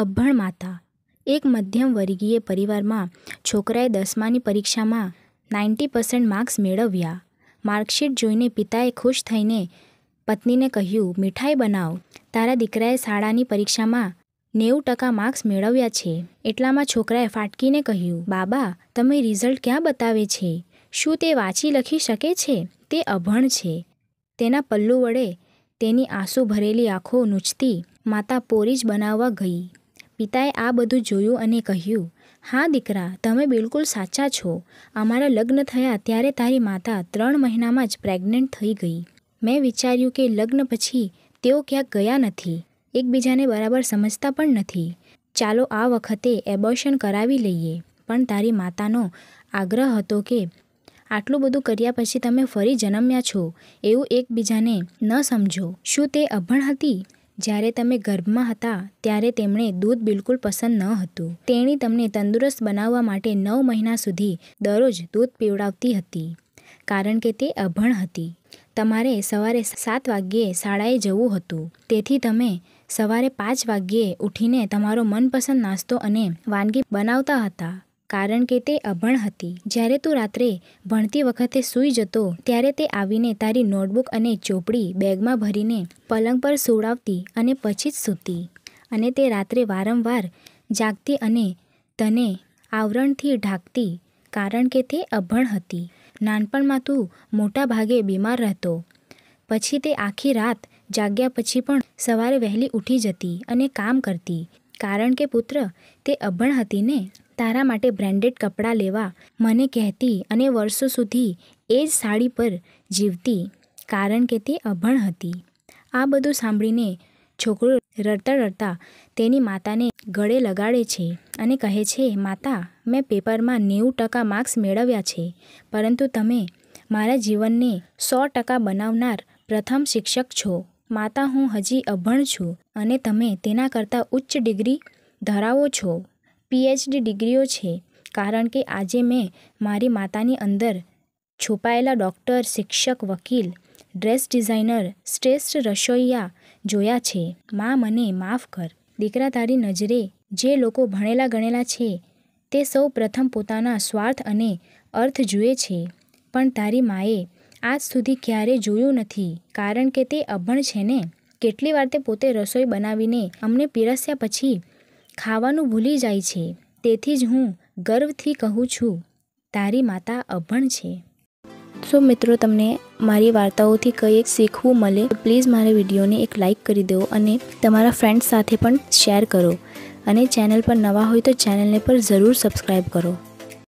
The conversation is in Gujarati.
અભણ માતા એક મધ્યમ વર્ગીય પરિવારમાં છોકરાએ દસમાની પરીક્ષામાં નાઇન્ટી પર્સન્ટ માર્ક્સ મેળવ્યા માર્કશીટ જોઈને પિતાએ ખુશ થઈને પત્નીને કહ્યું મીઠાઈ બનાવ તારા દીકરાએ શાળાની પરીક્ષામાં નેવું ટકા માર્ક્સ મેળવ્યા છે એટલામાં છોકરાએ ફાટકીને કહ્યું બાબા તમે રિઝલ્ટ ક્યાં બતાવે છે શું તે વાંચી લખી શકે છે તે અભણ છે તેના પલ્લુ વડે તેની આંસુ ભરેલી આંખો નૂંચતી માતા પોરી જ બનાવવા ગઈ પિતાએ આ બધું જોયું અને કહ્યું હા દીકરા તમે બિલકુલ સાચા છો અમારા લગ્ન થયા ત્યારે તારી માતા ત્રણ મહિનામાં જ પ્રેગ્નન્ટ થઈ ગઈ મેં વિચાર્યું કે લગ્ન પછી તેઓ ક્યાંક ગયા નથી એકબીજાને બરાબર સમજતા પણ નથી ચાલો આ વખતે એબોર્શન કરાવી લઈએ પણ તારી માતાનો આગ્રહ હતો કે આટલું બધું કર્યા પછી તમે ફરી જન્મ્યા છો એવું એકબીજાને ન સમજો શું તે અભણ હતી જ્યારે તમે ગર્ભમાં હતા ત્યારે તેમણે દૂધ બિલકુલ પસંદ ન હતું તેણી તમને તંદુરસ્ત બનાવવા માટે નવ મહિના સુધી દરરોજ દૂધ પીવડાવતી હતી કારણ કે તે અભણ હતી તમારે સવારે સાત વાગ્યે શાળાએ જવું હતું તેથી તમે સવારે પાંચ વાગ્યે ઉઠીને તમારો મનપસંદ નાસ્તો અને વાનગી બનાવતા હતા કારણ કે તે અભણ હતી જ્યારે તું રાત્રે ભણતી વખતે સૂઈ જતો ત્યારે તે આવીને તારી નોટબુક અને ચોપડી બેગમાં ભરીને પલંગ પર સોડાવતી અને પછી જ સૂતી અને તે રાત્રે વારંવાર જાગતી અને તને આવરણથી ઢાંકતી કારણ કે તે અભણ હતી નાનપણમાં તું મોટા ભાગે બીમાર રહેતો પછી તે આખી રાત જાગ્યા પછી પણ સવારે વહેલી ઉઠી જતી અને કામ કરતી કારણ કે પુત્ર તે અભણ હતી ને તારા માટે બ્રાન્ડેડ કપડાં લેવા મને કહેતી અને વર્ષો સુધી એ જ સાડી પર જીવતી કારણ કે તે અભણ હતી આ બધું સાંભળીને છોકરો રડતા રડતા તેની માતાને ગળે લગાડે છે અને કહે છે માતા મેં પેપરમાં નેવું ટકા માર્ક્સ મેળવ્યા છે પરંતુ તમે મારા જીવનને સો ટકા બનાવનાર પ્રથમ શિક્ષક છો માતા હું હજી અભણ છું અને તમે તેના કરતાં ઉચ્ચ ડિગ્રી ધરાવો છો પીએચડી ડિગ્રીઓ છે કારણ કે આજે મેં મારી માતાની અંદર છુપાયેલા ડૉક્ટર શિક્ષક વકીલ ડ્રેસ ડિઝાઇનર શ્રેષ્ઠ રસોઈયા જોયા છે માં મને માફ કર દીકરા તારી નજરે જે લોકો ભણેલા ગણેલા છે તે સૌ પ્રથમ પોતાના સ્વાર્થ અને અર્થ જુએ છે પણ તારી માએ આજ સુધી ક્યારે જોયું નથી કારણ કે તે અભણ છે ને કેટલી વાર તે પોતે રસોઈ બનાવીને અમને પીરસ્યા પછી ખાવાનું ભૂલી જાય છે તેથી જ હું ગર્વથી કહું છું તારી માતા અભણ છે સો મિત્રો તમને મારી વાર્તાઓથી કંઈ શીખવું મળે તો પ્લીઝ મારા વિડીયોને એક લાઇક કરી દો અને તમારા ફ્રેન્ડ્સ સાથે પણ શેર કરો અને ચેનલ પર નવા હોય તો ચેનલને પણ જરૂર સબસ્ક્રાઈબ કરો